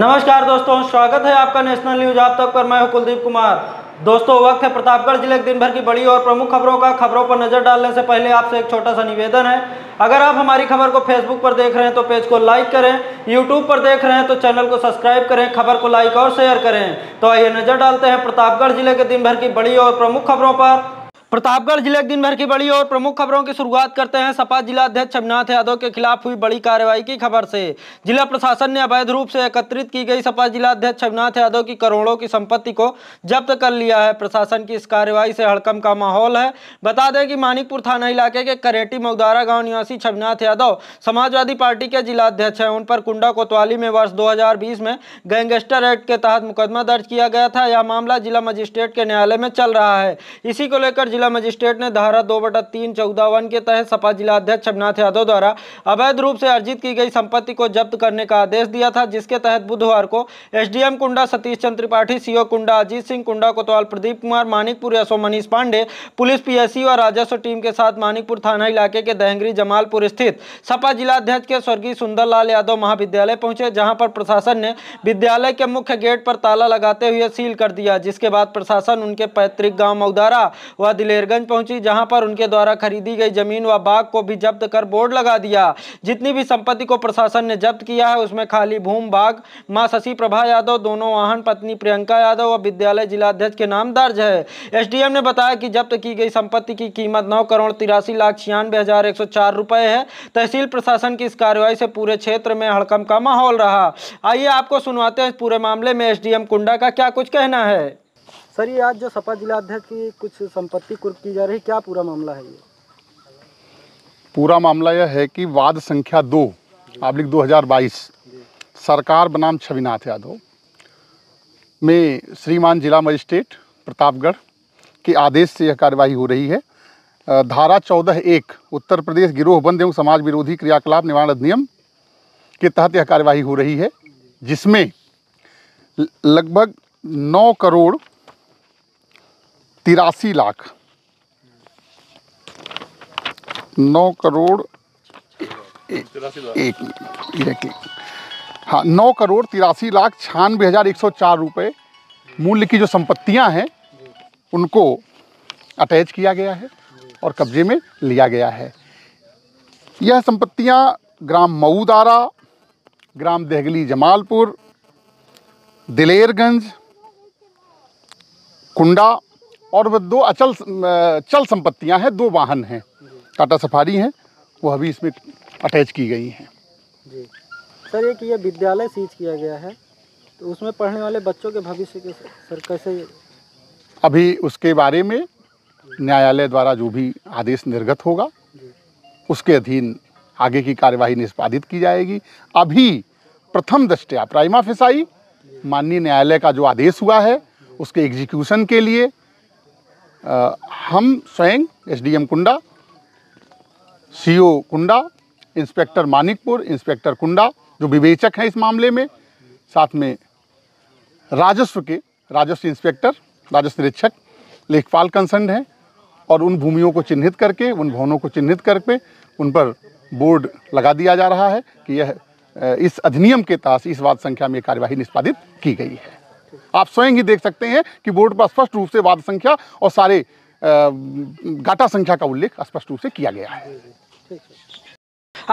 नमस्कार दोस्तों स्वागत है आपका नेशनल न्यूज आप तक पर मैं हूं कुलदीप कुमार दोस्तों वक्त है प्रतापगढ़ जिले के दिन भर की बड़ी और प्रमुख खबरों का खबरों पर नजर डालने से पहले आपसे एक छोटा सा निवेदन है अगर आप हमारी खबर को फेसबुक पर देख रहे हैं तो पेज को लाइक करें यूट्यूब पर देख रहे हैं तो चैनल को सब्सक्राइब करें खबर को लाइक और शेयर करें तो आइए नजर डालते हैं प्रतापगढ़ जिले के दिन भर की बड़ी और प्रमुख खबरों पर प्रतापगढ़ जिले दिन भर की बड़ी और प्रमुख खबरों की शुरुआत करते हैं सपा जिला अध्यक्ष अविनाथ यादव के खिलाफ हुई बड़ी कार्रवाई की खबर से जिला प्रशासन ने अवैध रूप से एकत्रित की गई सपा जिला अध्यक्ष अविनाथ यादव की करोड़ों की संपत्ति को जब्त कर लिया है प्रशासन की इस कार्रवाई से हड़कम का माहौल है बता दें कि मानिकपुर थाना इलाके के करेटी मगदारा गाँव निवासी छविनाथ यादव समाजवादी पार्टी के जिला अध्यक्ष हैं उन पर कुंडा कोतवाली में वर्ष दो में गैंगस्टर एक्ट के तहत मुकदमा दर्ज किया गया था यह मामला जिला मजिस्ट्रेट के न्यायालय में चल रहा है इसी को लेकर जिला मजिस्ट्रेट ने धारा दो बटा तीन चौदह वन के तहत सपा जिला अध्यक्ष शबनाथ यादव द्वारा अवैध रूप से अर्जित की गई संपत्ति को जब्त करने का आदेश दिया था जिसके तहत बुधवार को एसडीएम कुंडा सतीश चंद्र त्रिपाठी सीओ कुंडा अजीत सिंह कुंडा कोतवाल Pradeep Kumar Manikpur SO Manish Pandey police PSC और राजस्व टीम के साथ मानिकपुर थाना इलाके के दहंगरी जमालपुर स्थित सपा जिला अध्यक्ष के स्वर्गीय सुंदरलाल यादव महाविद्यालय पहुंचे जहां पर प्रशासन ने विद्यालय के मुख्य गेट पर ताला लगाते हुए सील कर दिया जिसके बाद प्रशासन उनके पैतृक गांव मऊदारा व दिल्ली दिलेरगंज पहुंची जहां पर उनके द्वारा खरीदी गई जमीन व बाग को भी जब्त कर बोर्ड लगा दिया जितनी भी संपत्ति को प्रशासन ने जब्त किया है उसमें खाली भूम बाग मां शशि प्रभा यादव दोनों वाहन पत्नी प्रियंका यादव व विद्यालय जिलाध्यक्ष के नाम दर्ज है एस ने बताया कि जब्त की गई संपत्ति की कीमत नौ करोड़ तिरासी लाख छियानवे हजार है तहसील प्रशासन की इस कार्रवाई से पूरे क्षेत्र में हड़कम का माहौल रहा आइए आपको सुनवाते हैं पूरे मामले में एसडीएम कुंडा का क्या कुछ कहना है सर ये आज जो सपा जिला अध्यक्ष की कुछ संपत्ति कुर्क की जा रही क्या पूरा मामला है ये पूरा मामला यह है कि वाद संख्या दो हजार 2022 सरकार बनाम छविनाथ यादव में श्रीमान जिला मजिस्ट्रेट प्रतापगढ़ के आदेश से यह कार्यवाही हो रही है धारा चौदह एक उत्तर प्रदेश गिरोह बंद एवं समाज विरोधी क्रियाकलाप निवारण अधिनियम के तहत यह कार्यवाही हो रही है जिसमें लगभग नौ करोड़ तिरासी लाख नौ करोड़ एक हाँ नौ करोड़ तिरासी लाख छियानवे हज़ार एक सौ चार रुपये मूल्य की जो संपत्तियां हैं उनको अटैच किया गया है और कब्जे में लिया गया है यह संपत्तियां ग्राम मऊदारा ग्राम देहगली जमालपुर दिलेरगंज कुंडा और वह दो अचल चल संपत्तियां हैं दो वाहन हैं टाटा सफारी हैं वो अभी इसमें अटैच की गई हैं जी सर ये कि ये विद्यालय सीज किया गया है तो उसमें पढ़ने वाले बच्चों के भविष्य के सर कैसे अभी उसके बारे में न्यायालय द्वारा जो भी आदेश निर्गत होगा उसके अधीन आगे की कार्यवाही निष्पादित की जाएगी अभी प्रथम दृष्टया प्राइमा फिसाई माननीय न्यायालय का जो आदेश हुआ है उसके एग्जीक्यूशन के लिए हम स्वयं SDM Kunda CO Kunda inspector Manikpur inspector Kunda जो विवेचक हैं इस मामले में साथ में राजस्व के राजस्व इंस्पेक्टर राजस्व निरीक्षक लेखपाल कंसर्न हैं और उन भूमियों को चिन्हित करके उन भवनों को चिन्हित करके उन पर बोर्ड लगा दिया जा रहा है कि यह इस अधिनियम के तहत इस वाद संख्या में कार्यवाही निष्पादित की गई है आप स्वयं ही देख सकते हैं कि बोर्ड पर स्पष्ट रूप से वाद संख्या और सारे घाटा संख्या का उल्लेख स्पष्ट रूप से किया गया है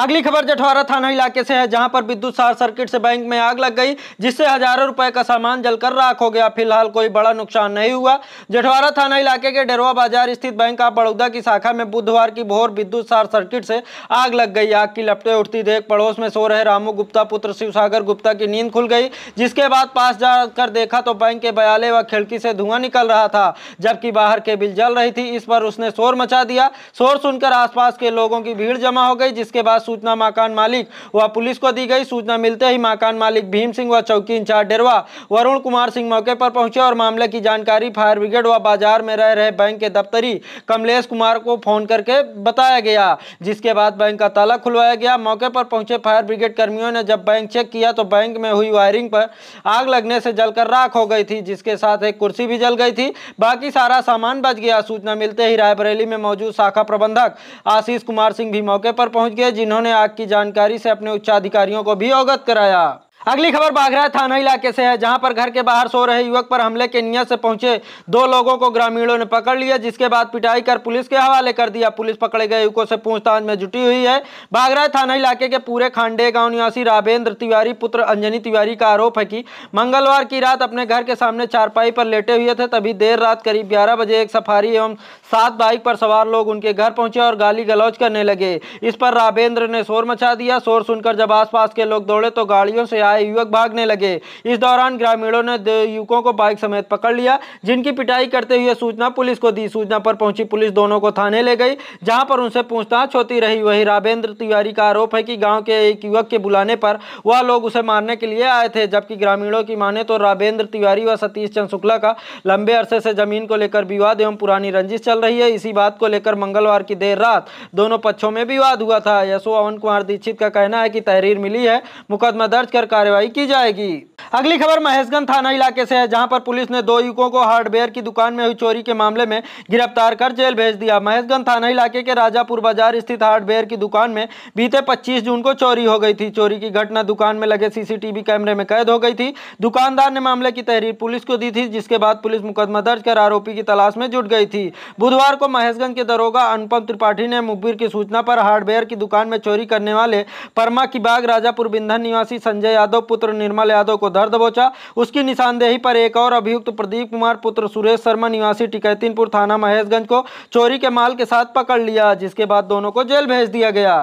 अगली खबर जठवारा थाना इलाके से है जहां पर विद्युत शॉर्ट सर्किट से बैंक में आग लग गई जिससे हजारों रुपए का सामान जलकर राख हो गया फिलहाल कोई बड़ा नुकसान नहीं हुआ जठवारा थाना इलाके के डेरवा बाजार स्थित बैंक ऑफ बड़ौदा की शाखा में बुधवार की भोर विद्युत शॉर्ट सर्किट से आग लग गई आग की लपटे उठती देख पड़ोस में सो रहे रामू गुप्ता पुत्र शिवसागर गुप्ता की नींद खुल गई जिसके बाद पास जाकर देखा तो बैंक के बयाले व खिड़की से धुआं निकल रहा था जबकि बाहर के बिल जल रही थी इस पर उसने शोर मचा दिया शोर सुनकर आसपास के लोगों की भीड़ जमा हो गई जिसके बाद सूचना मकान मालिक व पुलिस को दी गई सूचना मिलते ही मकान मालिक भीम सिंह व चौकी इंचार्ज डेरवा वरुण कुमार सिंह मौके पर पहुंचे और मामले की जानकारी फायर ब्रिगेड व बाजार में रह रहे बैंक के दफ्तरी कमलेश कुमार को फोन करके बताया गया जिसके बाद बैंक का ताला खुलवाया गया मौके पर पहुंचे फायर ब्रिगेड कर्मियों ने जब बैंक चेक किया तो बैंक में हुई वायरिंग पर आग लगने से जलकर राख हो गई थी जिसके साथ एक कुर्सी भी जल गई थी बाकी सारा सामान बच गया सूचना मिलते ही रायबरेली में मौजूद शाखा प्रबंधक आशीष कुमार सिंह भी मौके पर पहुंच गए जिन्होंने इन्होंने आग की जानकारी से अपने उच्चाधिकारियों को भी अवगत कराया अगली खबर बागरा थाना इलाके से है जहां पर घर के बाहर सो रहे युवक पर हमले के नियत से पहुंचे दो लोगों को ग्रामीणों ने पकड़ लिया जिसके बाद पिटाई कर पुलिस के हवाले कर दिया पुलिस पकड़े गए युवकों से पूछताछ में जुटी हुई है बागरा थाना इलाके के पूरे खांडे गाँव निवासी राबेंद्र तिवारी पुत्र अंजनी तिवारी का आरोप है कि मंगलवार की रात अपने घर के सामने चारपाई पर लेटे हुए थे तभी देर रात करीब ग्यारह बजे एक सफारी एवं सात बाइक पर सवार लोग उनके घर पहुंचे और गाली गलौज करने लगे इस पर राबेंद्र ने शोर मचा दिया शोर सुनकर जब आस के लोग दौड़े तो गाड़ियों से आए आए युवक भागने लगे इस दौरान ग्रामीणों ने युवकों को बाइक समेत पकड़ लिया जिनकी पिटाई करते हुए सूचना पुलिस को दी सूचना पर पहुंची पुलिस दोनों को थाने ले गई जहां पर उनसे पूछताछ होती रही वही राबेंद्र तिवारी का आरोप है कि गाँव के एक युवक के बुलाने पर वह लोग उसे मारने के लिए आए थे जबकि ग्रामीणों की माने तो राबेंद्र तिवारी व सतीश चंद शुक्ला का लंबे अरसे से जमीन को लेकर विवाद एवं पुरानी रंजिश चल रही है इसी बात को लेकर मंगलवार की देर रात दोनों पक्षों में विवाद हुआ था यशो अवन कुमार दीक्षित का कहना है कि तहरीर मिली है मुकदमा दर्ज कर कार्य कार्रवाई की जाएगी अगली खबर महेशगंज थाना इलाके से है जहां पर पुलिस ने दो युवकों को हार्डवेयर की दुकान में हुई चोरी के मामले में गिरफ्तार कर जेल भेज दिया महेशगंज थाना इलाके के राजापुर बाजार स्थित हार्डवेयर की दुकान में बीते पच्चीस जून को चोरी हो गई थी चोरी की घटना दुकान में लगे सीसीटीवी कैमरे में कैद हो गई थी दुकानदार ने मामले की तहरीर पुलिस को दी थी जिसके बाद पुलिस मुकदमा दर्ज कर आरोपी की तलाश में जुट गई थी बुधवार को महेशगंज के दरोगा अनुपम त्रिपाठी ने मुखबिर की सूचना पर हार्डवेयर की दुकान में चोरी करने वाले परमा की बाग राजापुर बिंधन निवासी संजय यादव पुत्र निर्मल यादव को दर्ज घर दबोचा उसकी निशानदेही पर एक और अभियुक्त प्रदीप कुमार पुत्र सुरेश शर्मा निवासी टिकैतिनपुर थाना महेशगंज को चोरी के माल के साथ पकड़ लिया जिसके बाद दोनों को जेल भेज दिया गया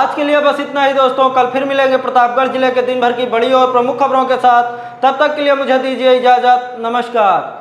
आज के लिए बस इतना ही दोस्तों कल फिर मिलेंगे प्रतापगढ़ जिले के दिन भर की बड़ी और प्रमुख खबरों के साथ तब तक के लिए मुझे दीजिए इजाज़त नमस्कार